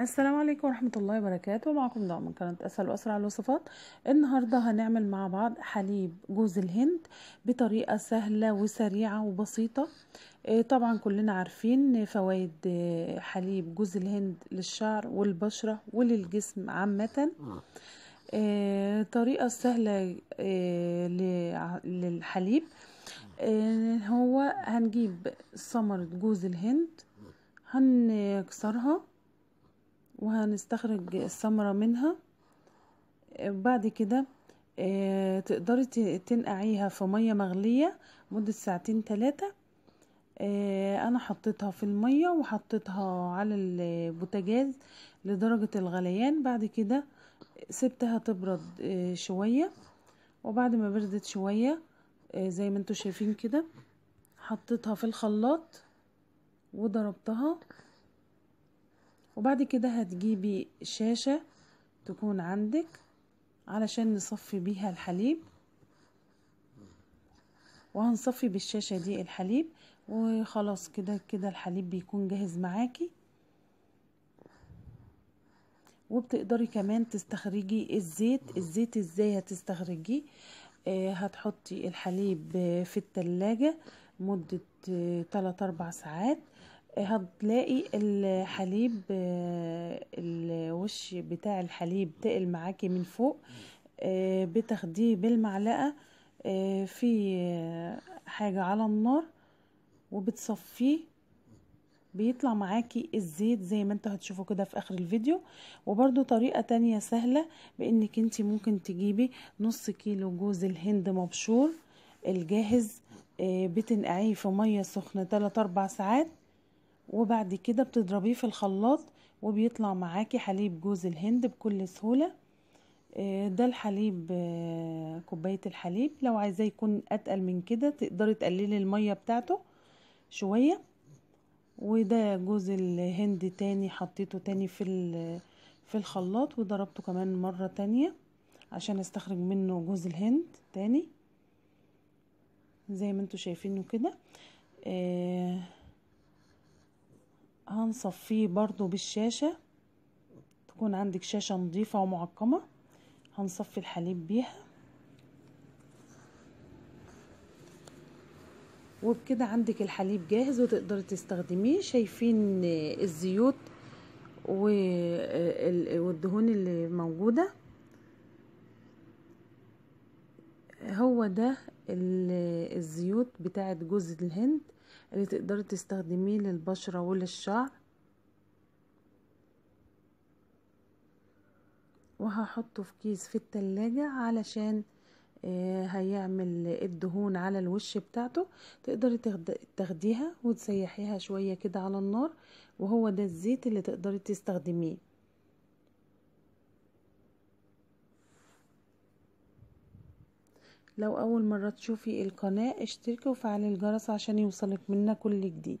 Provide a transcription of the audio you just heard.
السلام عليكم ورحمة الله وبركاته معكم دعم من قناة أسهل وأسرع الوصفات النهاردة هنعمل مع بعض حليب جوز الهند بطريقة سهلة وسريعة وبسيطة إيه، طبعا كلنا عارفين فوائد إيه، حليب جوز الهند للشعر والبشرة وللجسم عامة إيه، طريقة سهلة للحليب هو هنجيب ثمرة جوز الهند هنكسرها وهنستخرج الثمرة منها بعد كده آه، تقدري تنقعيها في مية مغلية مدة ساعتين تلاتة آه، انا حطيتها في المية وحطيتها على البوتاجاز لدرجة الغليان بعد كده سبتها تبرد آه، شوية وبعد ما بردت شوية زي ما انتوا شايفين كده حطيتها في الخلاط وضربتها وبعد كده هتجيبي شاشة تكون عندك علشان نصفي بيها الحليب وهنصفي بالشاشة دي الحليب وخلاص كده كده الحليب بيكون جاهز معاكي وبتقدري كمان تستخرجي الزيت الزيت ازاي هتستخرجيه آه، هتحطي الحليب في التلاجة مدة 3 آه، 4 ساعات هتلاقي الحليب آه، الوش بتاع الحليب تقل معاكي من فوق آه، بتاخديه بالمعلقة آه، في حاجة على النار وبتصفيه بيطلع معاكي الزيت زي ما انتوا هتشوفوا كده في اخر الفيديو وبرده طريقة تانية سهلة بانك انت ممكن تجيبي نص كيلو جوز الهند مبشور الجاهز بتنقعيه في مية سخنة 3 4 ساعات وبعد كده بتضربيه في الخلاط وبيطلع معاكي حليب جوز الهند بكل سهولة آه، ده الحليب آه، كوباية الحليب لو عايزاه يكون أتقل من كده تقدري تقللي المية بتاعته شوية وده جوز الهند تاني حطيته تاني في في الخلاط وضربته كمان مرة تانية عشان استخرج منه جوز الهند تاني زي ما انتوا شايفينه كده آه هنصفيه برضو بالشاشة تكون عندك شاشة نظيفة ومعقمة هنصفي الحليب بيها وبكده عندك الحليب جاهز وتقدري تستخدميه شايفين الزيوت والدهون اللي موجودة هو ده الزيوت بتاعة جوز الهند اللي تقدري تستخدميه للبشرة وللشعر وهحطه في كيس في التلاجة علشان آه، هيعمل الدهون على الوش بتاعته تقدري تاخديها وتسيحيها شوية كده على النار وهو ده الزيت اللي تقدري تستخدميه لو أول مرة تشوفي القناة اشتركي وفعلي الجرس عشان يوصلك منا كل جديد